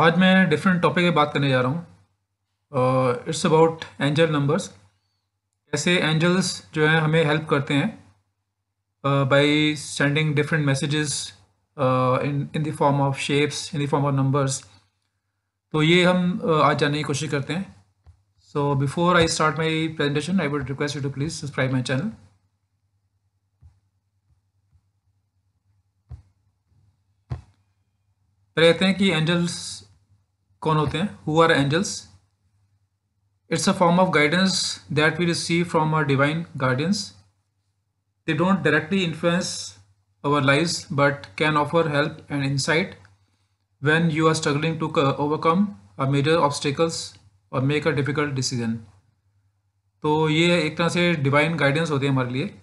आज मैं different topic पे बात करने जा रहा हूँ इट्स अबाउट एंजल नंबर्स कैसे एंजल्स जो हैं हमें हेल्प करते हैं by sending different messages in in the form of shapes in the form of numbers तो ये हम uh, आज जानने की कोशिश करते हैं so before I start my presentation I would request you to please subscribe my channel रहते कहते हैं कि एंजल्स कौन होते हैं who are angels it's a form of guidance that we receive from our divine guardians they don't directly influence our lives but can offer help and insight when you are struggling to overcome a major obstacles और make a difficult decision तो ये एक तरह से divine guidance होती है हमारे लिए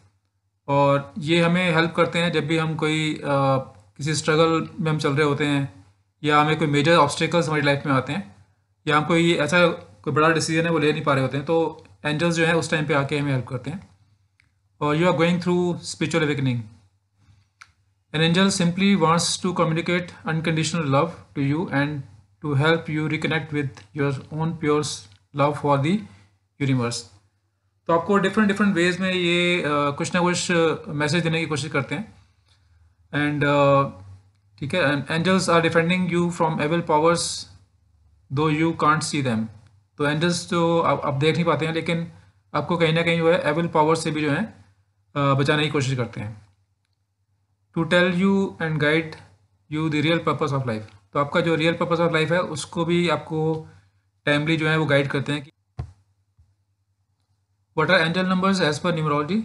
और ये हमें हेल्प करते हैं जब भी हम कोई आ, किसी स्ट्रगल में हम चल रहे होते हैं या हमें कोई मेजर ऑब्स्टेकल्स हमारी लाइफ में आते हैं या हम कोई ऐसा कोई बड़ा डिसीजन है वो ले नहीं पा रहे होते हैं तो एंजल्स जो है उस टाइम पे आके हमें हेल्प करते हैं और you are going through spiritual awakening an angel simply wants to communicate unconditional love to you and to help you reconnect with your own pure love for the universe तो आपको different different ways में ये uh, कुछ ना कुछ message देने की कोशिश करते हैं एंड ठीक है angels are defending you from evil powers though you can't see them तो एंजल्स तो आप, आप देख नहीं पाते हैं लेकिन आपको कहीं ना कहीं जो है एविल पावर से भी जो है बचाने की कोशिश करते हैं to tell you and guide you the real purpose of life तो आपका जो रियल पर्पज ऑफ लाइफ है उसको भी आपको टाइमली जो है वो गाइड करते हैं कि what are angel numbers as per numerology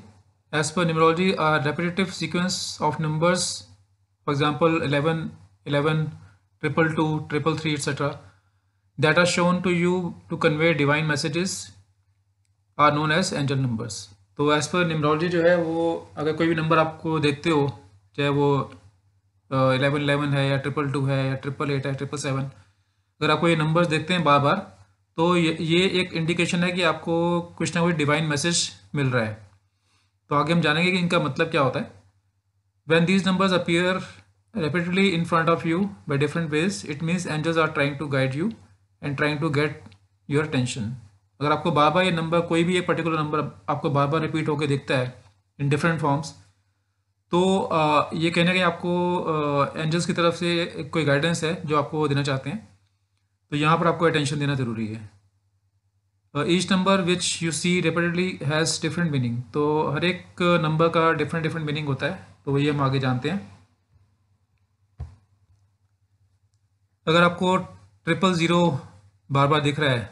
as per numerology are repetitive sequence of numbers for example 11 11 triple two triple three etc that are shown to you to convey divine messages are known as angel numbers तो as per numerology जो है वो अगर कोई भी number आपको देखते हो चाहे वो इलेवन इलेवन है या ट्रिपल टू है या ट्रिपल एट है ट्रिपल सेवन अगर आपको ये नंबर्स देखते हैं बार बार तो ये ये एक इंडिकेशन है कि आपको कुछ ना कुछ डिवाइन मैसेज मिल रहा है तो आगे हम जानेंगे कि इनका मतलब क्या होता है When these numbers appear repeatedly in front of you by different ways, it means angels are trying to guide you and trying to get your attention. अगर आपको बार बार ये नंबर कोई भी ये पर्टिकुलर नंबर आपको बार बार रिपीट होकर दिखता है इन डिफरेंट फॉर्म्स तो ये कहना कि आपको एंजल्स की तरफ से कोई गाइडेंस है जो आपको देना चाहते हैं तो यहाँ पर आपको अटेंशन देना ज़रूरी है each number which you see repeatedly has different meaning तो हर एक नंबर का डिफरेंट डिफरेंट मीनिंग होता है तो वही हम आगे जानते हैं अगर आपको ट्रिपल जीरो बार बार दिख रहा है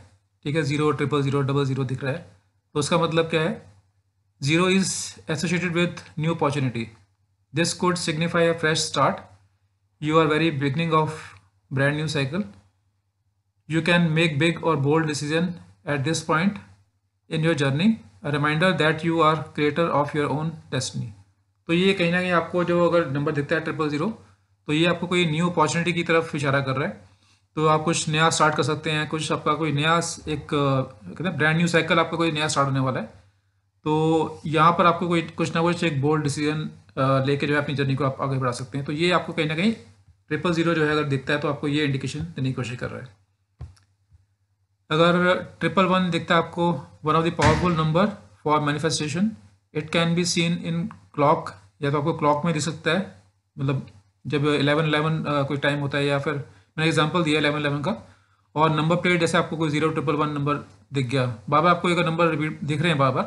ठीक है zero triple zero double zero दिख रहा है तो उसका मतलब क्या है zero is associated with new opportunity this code signify a fresh start you are very beginning of brand new cycle you can make big और bold decision at this point in your journey a reminder that you are creator of your own destiny तो ये कहीं ना कहीं आपको जो अगर number दिखता है ट्रिपल ज़ीरो तो ये आपको कोई न्यू अपॉर्चुनिटी की तरफ इशारा कर रहा है तो आप कुछ नया स्टार्ट कर सकते हैं कुछ आपका कोई नया एक कहते हैं ब्रांड न्यू साइकिल आपका कोई नया स्टार्ट होने वाला है तो यहाँ पर आपको कोई कुछ ना कुछ एक बोल्ड डिसीजन लेके जो है अपनी जर्नी को आप आगे बढ़ा सकते हैं तो ये आपको कहीं ना कहीं ट्रिपल ज़ीरो जो है अगर दिखता है तो आपको ये इंडिकेशन देने की कोशिश कर रहा है अगर ट्रिपल वन दिखता है आपको one of the powerful number for manifestation it can be seen in clock या तो आपको क्लॉक में दे सकता है मतलब जब एलेवन इलेवन कोई टाइम होता है या फिर मैंने एग्जाम्पल दिया इलेवन इलेवन का और नंबर प्लेट जैसे आपको कोई जीरो ट्रिपल वन नंबर दिख गया बाबा आपको एक नंबर दिख रहे हैं बाबा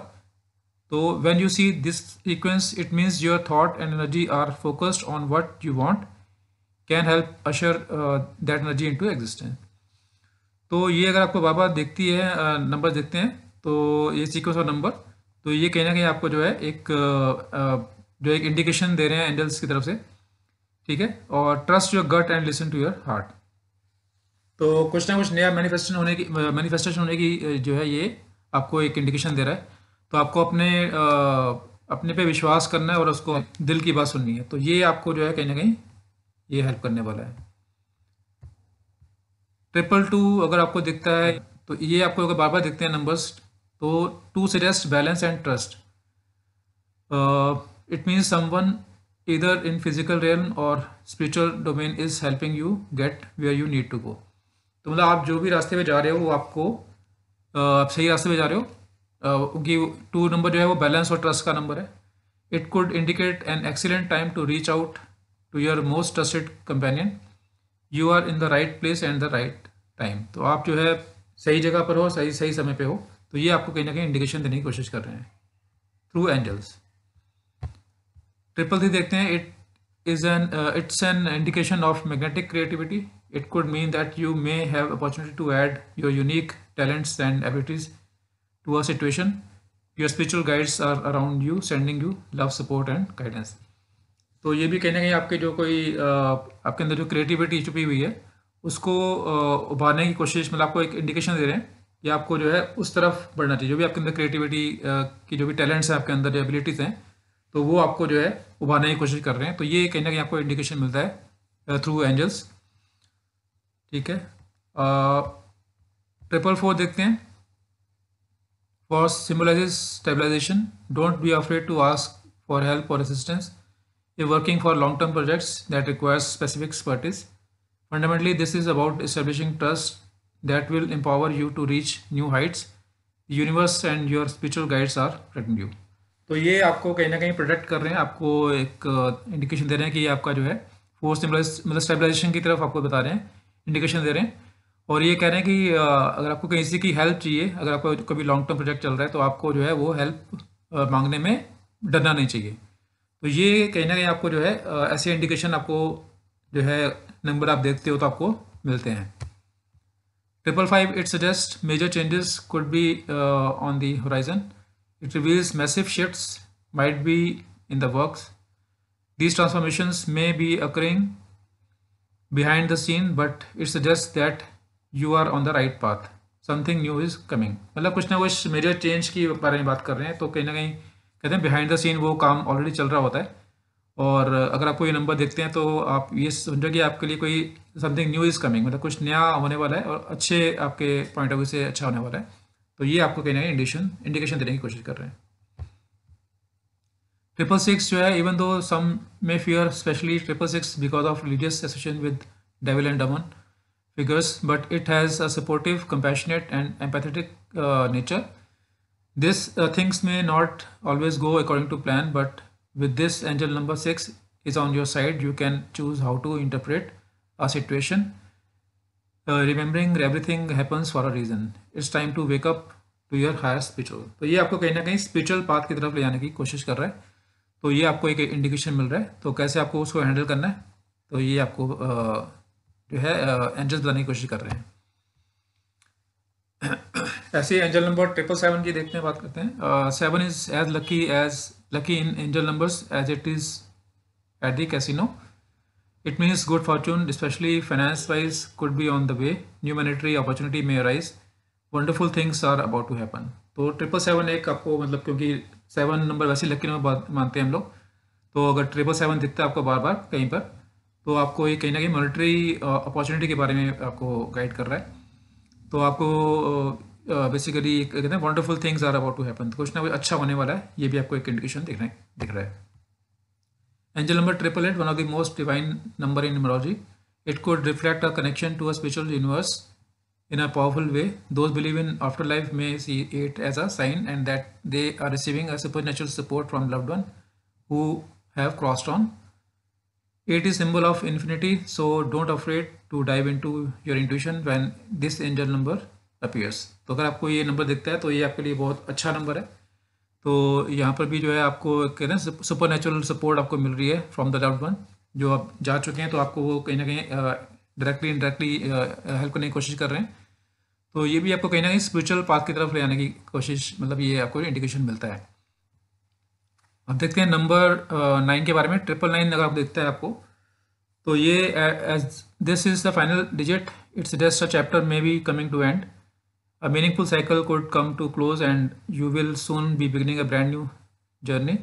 तो when you see this sequence it means your thought and energy are focused on what you want can help usher that energy into existence तो ये अगर आपको बाबा देखती है नंबर देखते हैं तो ये सीक्वेंस और नंबर तो ये कहीं ना कहीं आपको जो है एक जो एक इंडिकेशन दे रहे हैं एंजल्स की तरफ से ठीक है और trust your gut and listen to your heart तो कुछ ना कुछ नया मैनिफेस्टेशन होने की मैनिफेस्टेशन होने की जो है ये आपको एक इंडिकेशन दे रहा है तो आपको अपने आ, अपने पे विश्वास करना है और उसको दिल की बात सुननी है तो ये आपको जो है कहीं ना कहीं ये हेल्प करने वाला है ट्रिपल टू अगर आपको दिखता है तो ये आपको अगर बार बार दिखते हैं नंबर्स तो two suggest balance and trust it means someone either in physical realm और spiritual domain is helping you get where you need to go तो मतलब आप जो भी रास्ते पे जा रहे हो वो आपको uh, आप सही रास्ते पे जा रहे हो क्योंकि टू नंबर जो है वो बैलेंस और ट्रस्ट का नंबर है it could indicate an excellent time to reach out to your most trusted companion you are in the right place and the right time तो आप जो है सही जगह पर हो सही सही समय पे हो तो ये आपको कहीं ना कहीं इंडिकेशन देने की कोशिश कर रहे हैं थ्रू एंजल्स ट्रिपल थ्री देखते हैं it is an it's an indication of magnetic creativity it could mean that you may have opportunity to add your unique talents and abilities to our situation your spiritual guides are around you sending you love support and guidance तो ये भी कहीं ना कहीं आपके जो कोई uh, आपके अंदर जो क्रिएटिविटी छुपी हुई है उसको uh, उभारने की कोशिश मतलब आपको एक इंडिकेशन दे रहे हैं ये आपको जो है उस तरफ बढ़ना चाहिए जो भी आपके अंदर क्रिएटिविटी की जो भी टैलेंट्स हैं आपके अंदर जो एबिलिटीज़ हैं तो वो आपको जो है उभारने की कोशिश कर रहे हैं तो ये कहीं ना कहीं आपको इंडिकेशन मिलता है थ्रू एंजल्स ठीक है ट्रिपल फोर देखते हैं four symbolize stabilization don't be afraid to ask for help और असिस्टेंस ये working for long term projects that requires specific expertise fundamentally this is about establishing trust that will empower you to reach new heights universe and your spiritual guides are pretend you तो ये आपको कहीं ना कहीं protect कर रहे हैं आपको एक इंडिकेशन uh, दे रहे हैं कि ये आपका जो है फोर्स मतलब स्टेबलाइजेशन की तरफ आपको बता रहे हैं इंडिकेशन दे रहे हैं और ये कह रहे हैं कि uh, अगर आपको से की हेल्प चाहिए अगर आपको कभी लॉन्ग टर्म प्रोजेक्ट चल रहा है तो आपको जो है वो हेल्प uh, मांगने में डरना नहीं चाहिए तो ये कहीं ना कहीं आपको जो है ऐसे इंडिकेशन आपको जो है नंबर आप देखते हो तो आपको मिलते हैं Triple five, it suggests major changes could be uh, on the horizon. It reveals massive shifts might be in the works. These transformations may be occurring behind the scene, but it suggests that you are on the right path. something new is coming मतलब कुछ ना कुछ major change की बारे में बात कर रहे हैं तो कहीं ना कहीं कहते हैं behind the scene वो काम already चल रहा होता है और अगर आपको ये नंबर देखते हैं तो आप ये समझो कि आपके लिए कोई समथिंग न्यू इज़ कमिंग मतलब कुछ नया होने वाला है और अच्छे आपके पॉइंट ऑफ व्यू से अच्छा होने वाला है तो ये आपको कहीं ना कहीं इंडिकेशन इंडिकेशन देने की कोशिश कर रहे हैं ट्रिपल सिक्स जो है even though some may fear especially triple six because of religious association with devil and demon figures but it has a supportive compassionate and empathetic nature this things may not always go according to plan but with this angel number 6 is on your side you can choose how to interpret a situation uh, remembering everything happens for a reason it's time to wake up to your higher spiritual तो ये आपको कहीं ना कहीं spiritual path की तरफ ले जाने की कोशिश कर रहा है तो ये आपको एक इंडिकेशन मिल रहा है तो कैसे आपको उसको हैंडल करना है तो ये आपको uh, जो है एंजल्स uh, बताने की कोशिश कर रहे हैं ऐसे एंजल नंबर ट्रिपल सेवन की देखते हैं बात करते हैं seven is as lucky as lucky in angel numbers as it is at the casino. It means good fortune, especially finance wise, could be on the way. New monetary opportunity may arise. Wonderful things are about to happen तो triple seven एक आपको मतलब क्योंकि seven number वैसे lucky number मानते हैं हम लोग तो अगर ट्रिपल सेवन दिखता है आपको बार बार कहीं पर तो आपको ये कहीं ना कहीं मॉनिटरी अपॉर्चुनिटी के बारे में आपको गाइड कर रहा है तो आपको बेसिकली कहते हैं wonderful things are about to happen तो कुछ ना कुछ अच्छा होने वाला है ये भी आपको एक इंडिकेशन दिख रहे हैं दिख रहा है angel number triple eight one of the most divine number in numerology it could reflect a connection to a special universe in a powerful way those believe in after life may see it as a sign and that they are receiving a supernatural support from love one who have crossed on it is symbol of infinity so don't afraid to dive into your intuition van this angel number appears तो अगर आपको ये number दिखता है तो ये आपके लिए बहुत अच्छा नंबर है तो यहाँ पर भी जो है आपको कह रहे हैं सुपर नेचुरल सपोर्ट आपको मिल रही है फ्रॉम द डाउट वन जो आप जा चुके हैं तो आपको वो कहीं ना कहीं डायरेक्टली इनडायरेक्टली हेल्प करने की कोशिश कर रहे हैं तो ये भी आपको कहीं ना कहीं स्पिरिचुअल पाथ की तरफ ले आने की कोशिश मतलब ये आपको इंडिकेशन मिलता है अब देखते हैं नंबर नाइन के बारे में ट्रिपल नाइन अगर आप देखते हैं आपको तो ये as this is the final digit it's डेस्ट chapter may be coming to end A meaningful cycle could come to close and you will soon be beginning a brand new journey.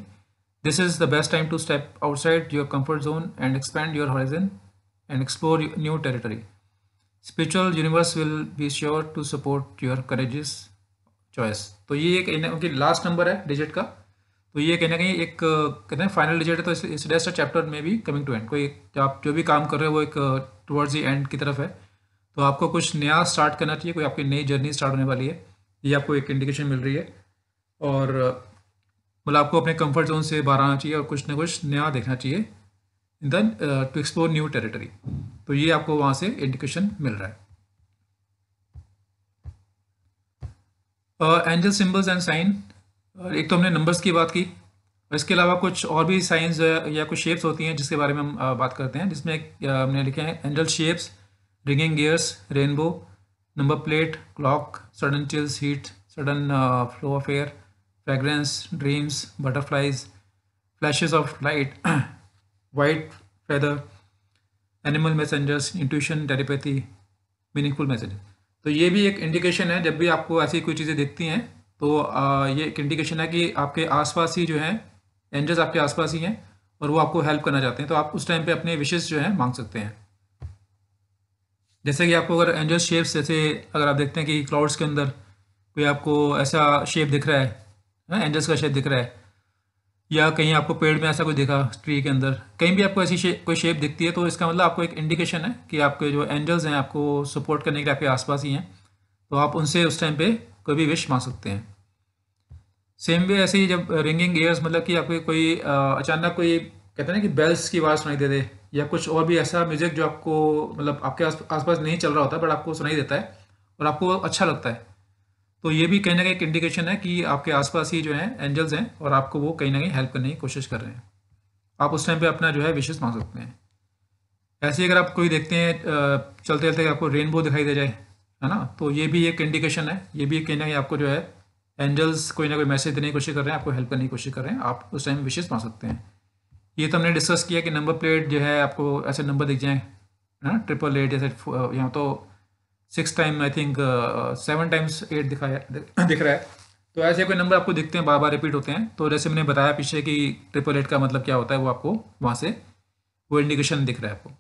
This is the best time to step outside your comfort zone and expand your horizon and explore new territory. spiritual universe will be sure to support your courageous choice to ye ek ना last number hai digit ka तो ये कहना कहीं एक कहते हैं final result है तो इस डेस्ट चैप्टर में भी कमिंग टू एंड कोई आप जो भी काम कर रहे हो वो एक टुवर्ड्स दी एंड की तरफ है तो आपको कुछ नया स्टार्ट करना चाहिए कोई आपकी नई जर्नी स्टार्ट होने वाली है ये आपको एक इंडिकेशन मिल रही है और मतलब आपको अपने कंफर्ट जोन से बाहर आना चाहिए और कुछ ना कुछ नया देखना चाहिए then to explore new territory तो ये आपको वहाँ से इंडिकेशन मिल रहा है एंजल सिंबल्स एंड साइन एक तो हमने नंबर्स की बात की इसके अलावा कुछ और भी साइंस uh, या कुछ शेप्स होती हैं जिसके बारे में हम uh, बात करते हैं जिसमें uh, हमने लिखे हैं angel shapes ringing gears rainbow number plate clock sudden chills heat sudden flow of air fragrance dreams butterflies flashes of light white feather animal messengers intuition telepathy meaningful message तो ये भी एक इंडिकेशन है जब भी आपको ऐसी कोई चीज़ें दिखती हैं तो आ, ये एक इंडिकेशन है कि आपके आसपास ही जो हैं एंजर्स आपके आसपास ही हैं और वो आपको हेल्प करना चाहते हैं तो आप उस टाइम पे अपने विशेष जो हैं मांग सकते हैं जैसे कि आपको अगर एंजल शेप्स जैसे अगर आप देखते हैं कि क्लाउड्स के अंदर कोई आपको ऐसा शेप दिख रहा है ना एंजल्स का शेप दिख रहा है या कहीं आपको पेड़ में ऐसा कोई दिखा ट्री के अंदर कहीं भी आपको ऐसी शे, कोई शेप दिखती है तो इसका मतलब आपको एक इंडिकेशन है कि आपके जो एंजल्स हैं आपको सपोर्ट करने के लिए आपके आसपास ही हैं तो आप उनसे उस टाइम पे कोई भी विश मांग सकते हैं सेम वे ऐसे ही जब रिंगिंग ईयर्स मतलब कि आपको कोई अचानक कोई कहते हैं ना कि बेल्स की आवाज़ सुनाई दे दे या कुछ और भी ऐसा म्यूजिक जो आपको मतलब आपके आस आसपास नहीं चल रहा होता बट आपको सुनाई देता है और आपको अच्छा लगता है तो ये भी कहीं ना कहीं एक इंडिकेशन है कि आपके आसपास ही जो है एंजल्स हैं और आपको वो कहीं ना कहीं हेल्प करने की कोशिश कर रहे हैं आप उस टाइम पे अपना जो है विशेष मांग सकते हैं ऐसे अगर आप कोई देखते हैं चलते चलते आपको रेनबो दिखाई दे जाए है ना तो ये भी एक इंडिकेशन है ये भी कहीं ना कहीं आपको जो है एंजल्स कोई ना कोई मैसेज देने की कोशिश कर रहे हैं आपको हेल्प करने की कोशिश कर रहे हैं आप उस टाइम विशेष मांग सकते हैं ये तो हमने डिस्कस किया कि नंबर प्लेट जो है आपको ऐसे नंबर दिख जाए ना ट्रिपल एट जैसे यहाँ तो six time I think seven times eight दिखाया दिख रहा है तो ऐसे कोई नंबर आपको दिखते हैं बार बार रिपीट होते हैं तो जैसे मैंने बताया पीछे कि ट्रिपल एट का मतलब क्या होता है वो आपको वहाँ से वो इंडिकेशन दिख रहा है आपको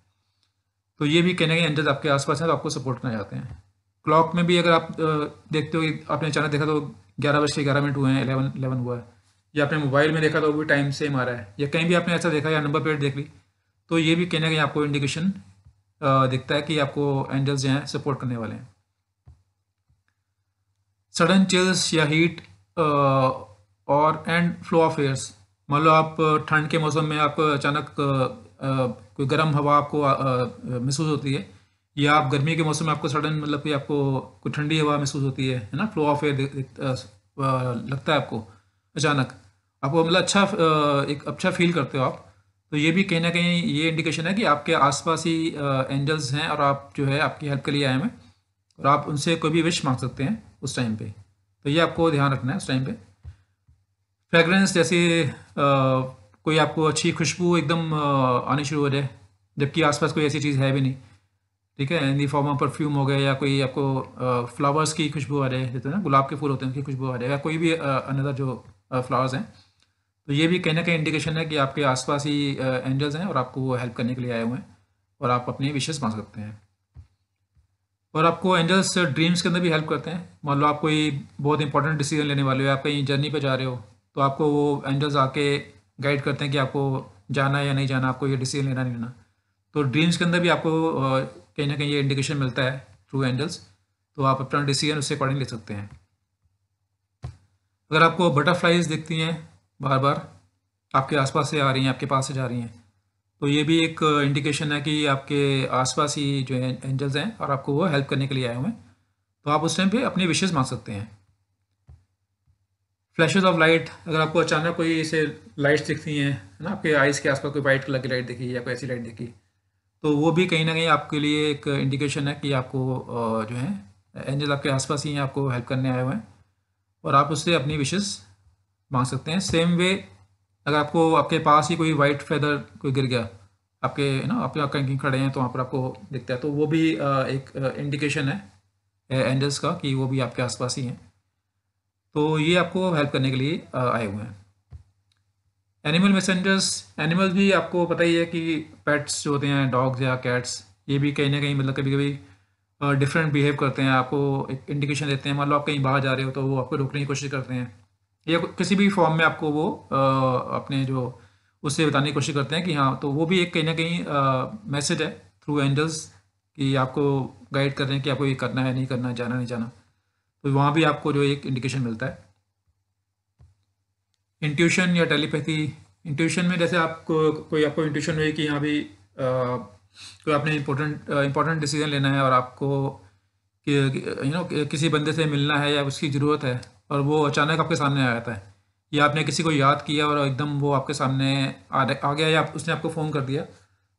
तो ये भी कहने के एंटर्स आपके आसपास हैं तो आपको सपोर्ट करना चाहते हैं क्लॉक में भी अगर आप uh, देखते हो आपने अचानक देखा तो ग्यारह बज के ग्यारह मिनट हुए हैं एलेवन एलेवन हुआ है या आपने मोबाइल में देखा तो वो भी टाइम सेम आ रहा है या कहीं भी आपने ऐसा देखा या नंबर प्लेट देख ली तो ये भी कहीं ना कहीं आपको इंडिकेशन दिखता है कि आपको एंजल्स जो हैं सपोर्ट करने वाले हैं सडन चिल्स या हीट और एंड फ्लो ऑफ एयर्स मान लो आप ठंड के मौसम में आप अचानक कोई गर्म हवा आपको महसूस होती है या आप गर्मी के मौसम में आपको सडन मतलब कि आपको कोई ठंडी हवा महसूस होती है है ना फ्लो ऑफ एयर लगता है आपको अचानक आपको मतलब अच्छा एक अच्छा फील करते हो आप तो ये भी कहीं ना कहीं ये इंडिकेशन है कि आपके आसपास ही एंजल्स हैं और आप जो है आपकी हेल्प के लिए आए हैं और आप उनसे कोई भी विश मांग सकते हैं उस टाइम पे तो ये आपको ध्यान रखना है उस टाइम पे फ्रेगरेंस जैसे आ, कोई आपको अच्छी खुशबू एकदम आनी शुरू हो जाए जबकि आसपास कोई ऐसी चीज़ है भी नहीं ठीक है in the form of perfume हो गया या कोई आपको फ्लावर्स की खुशबू आ रही जैसे ना गुलाब के फूल होते हैं उनकी खुशबू आ रहे या कोई भी अनदर जो फ्लावर्स हैं तो ये भी कहीं ना कहीं इंडिकेशन है कि आपके आसपास ही एंजल्स हैं और आपको वो हेल्प करने के लिए आए हुए हैं और आप अपने विशेष मांग सकते हैं और आपको एंजल्स ड्रीम्स के अंदर भी हेल्प करते हैं मान लो आप कोई बहुत इंपॉर्टेंट डिसीजन लेने वाले हो आप कहीं जर्नी पर जा रहे हो तो आपको वो एंजल्स आके गाइड करते हैं कि आपको जाना या नहीं जाना आपको ये डिसीजन लेना नहीं लेना तो ड्रीम्स के अंदर भी आपको कहीं ना कहीं ये इंडिकेशन मिलता है थ्रू एंजल्स तो आप अपना डिसीजन उससे अकॉर्डिंग ले सकते हैं अगर आपको बटरफ्लाइज दिखती हैं बार बार आपके आसपास से आ रही हैं आपके पास से जा रही हैं तो ये भी एक इंडिकेशन है कि आपके आसपास ही जो है एंजल्स हैं और आपको वो हेल्प करने के लिए आए हुए हैं तो आप उस टाइम पे अपनी विशेज मांग सकते हैं फ्लैशेज ऑफ लाइट अगर आपको अचानक कोई ऐसे लाइट्स दिखती हैं है ना आपके आइज़ के आसपास कोई वाइट कलर की लाइट दिखी या कोई ऐसी लाइट दिखी तो वो भी कहीं ना कहीं आपके लिए एक इंडिकेशन है कि आपको जो है एंजल आपके आसपास ही आपको हेल्प करने आए हुए हैं और आप उससे अपनी विशेष मांग सकते हैं सेम वे अगर आपको आपके पास ही कोई वाइट फैदर कोई गिर गया आपके ना आपके कहीं खड़े हैं तो वहाँ पर आपको दिखता है तो वो भी एक इंडिकेशन है एंजल्स का कि वो भी आपके आसपास ही हैं तो ये आपको हेल्प करने के लिए आए हुए हैं एनिमल मैसेंजर्स एनिमल्स भी आपको पता ही है कि पेट्स जो होते हैं डॉग्स या कैट्स ये भी कहीं ना कहीं मतलब कभी कभी डिफरेंट बिहेव करते हैं आपको एक इंडिकेशन देते हैं मान लो आप कहीं बाहर जा रहे हो तो वो आपको रोकने की कोशिश करते हैं या किसी भी फॉर्म में आपको वो अपने जो उससे बताने की कोशिश करते हैं कि हाँ तो वो भी एक कहीं ना कहीं मैसेज है थ्रू एंजल्स कि आपको गाइड कर रहे हैं कि आपको ये करना है नहीं करना जाना नहीं जाना तो वहाँ भी आपको जो एक इंडिकेशन मिलता है इंट्यूशन या टेलीपैथी इंट्यूशन में जैसे आपको कोई आपको इंट्यूशन हुई कि यहाँ भी कोई आपने इंपॉर्टेंट इंपॉर्टेंट डिसीजन लेना है और आपको यू नो किसी बंदे से मिलना है या उसकी ज़रूरत है और वो अचानक आपके सामने आ जाता है या आपने किसी को याद किया और एकदम वो आपके सामने आ गया या उसने आपको फ़ोन कर दिया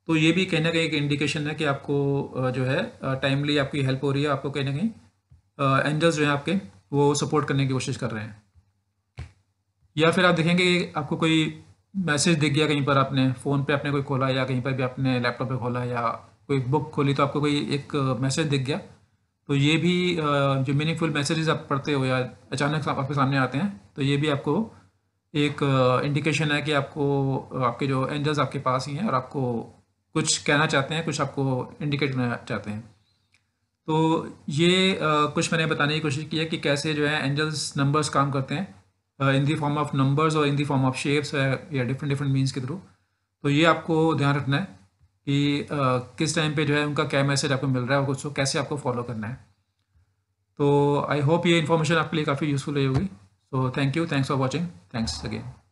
तो ये भी कहीं ना कहीं एक इंडिकेशन है कि आपको uh, जो है टाइमली uh, आपकी हेल्प हो रही है आपको कहीं ना कहीं एंजल्स uh, जो हैं आपके वो सपोर्ट करने की कोशिश कर रहे हैं या फिर आप देखेंगे आपको कोई मैसेज दिख गया कहीं पर आपने फ़ोन पे आपने कोई खोला या कहीं पर भी आपने लैपटॉप पे खोला या कोई बुक खोली तो आपको कोई एक मैसेज दिख गया तो ये भी जो मीनिंगफुल मैसेजेस आप पढ़ते हो या अचानक आपके सामने आते हैं तो ये भी आपको एक इंडिकेशन है कि आपको आपके जो एंजल्स आपके पास ही हैं और आपको कुछ कहना चाहते हैं कुछ आपको इंडिकेट करना चाहते हैं तो ये कुछ मैंने बताने की कोशिश की है कि कैसे जो है एंजल्स नंबर्स काम करते हैं in the form of numbers और in the form of shapes है या डिफरेंट डिफरेंट मीन्स के थ्रू तो ये आपको ध्यान रखना है कि uh, किस टाइम पे जो है उनका क्या मैसेज आपको मिल रहा है उसको कैसे आपको फॉलो करना है तो आई होप ये इन्फॉर्मेशन आपके लिए काफ़ी यूज़फुल रही होगी so thank you thanks for watching thanks again